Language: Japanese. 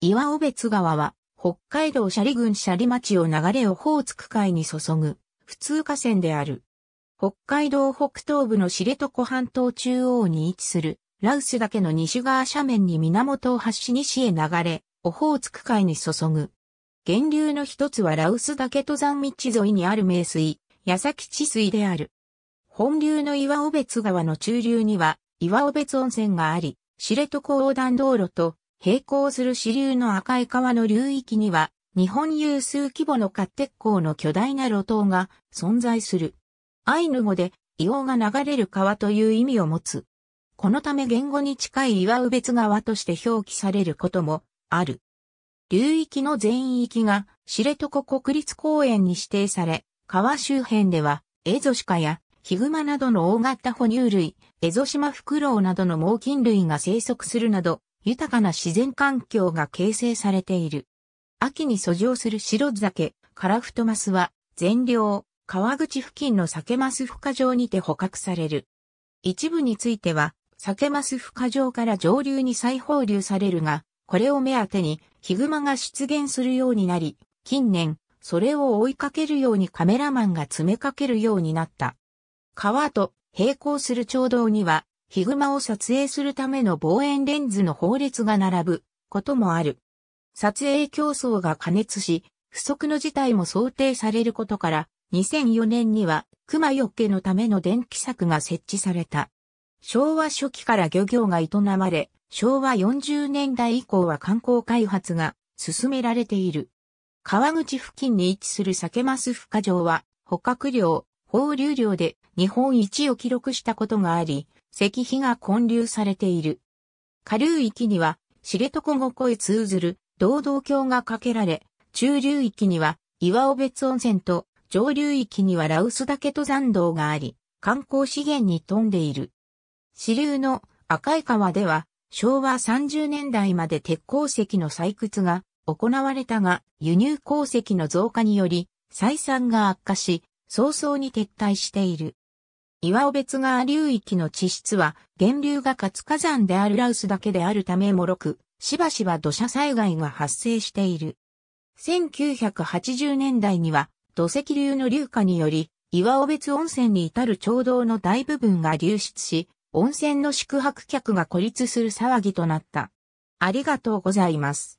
岩尾別川は、北海道斜里郡斜里町を流れオホーツク海に注ぐ、普通河川である。北海道北東部の知床半島中央に位置する、ラウス岳の西側斜面に源を発し西へ流れ、オホーツク海に注ぐ。源流の一つはラウス岳登山道沿いにある名水、矢崎地水である。本流の岩尾別川の中流には、岩尾別温泉があり、知床横断道路と並行する支流の赤い川の流域には、日本有数規模のッ鉄鋼の巨大な路頭が存在する。アイヌ語で、硫黄が流れる川という意味を持つ。このため言語に近い岩う別川として表記されることもある。流域の全域が知床国立公園に指定され、川周辺ではエゾシカやヒグマなどの大型哺乳類、エゾシマフクロウなどの猛禽類が生息するなど、豊かな自然環境が形成されている。秋に遡上する白酒、カラフトマスは、全量、川口付近の酒マス孵化場にて捕獲される。一部については、酒マス孵化場から上流に再放流されるが、これを目当てに、ヒグマが出現するようになり、近年、それを追いかけるようにカメラマンが詰めかけるようになった。川と並行する町道には、ヒグマを撮影するための望遠レンズの法律が並ぶこともある。撮影競争が加熱し、不測の事態も想定されることから、2004年には熊よけのための電気柵が設置された。昭和初期から漁業が営まれ、昭和40年代以降は観光開発が進められている。川口付近に位置する酒マス化場は、捕獲量、放流量で日本一を記録したことがあり、石碑が建立されている。下流域には、知床五湖へ通ずる、道道橋が架けられ、中流域には、岩尾別温泉と、上流域には羅臼岳登山道があり、観光資源に富んでいる。支流の赤い川では、昭和30年代まで鉄鉱石の採掘が行われたが、輸入鉱石の増加により、採算が悪化し、早々に撤退している。岩尾別川流域の地質は、源流が活火山であるラウスだけであるため脆く、しばしば土砂災害が発生している。1980年代には、土石流の流下により、岩尾別温泉に至る町道の大部分が流出し、温泉の宿泊客が孤立する騒ぎとなった。ありがとうございます。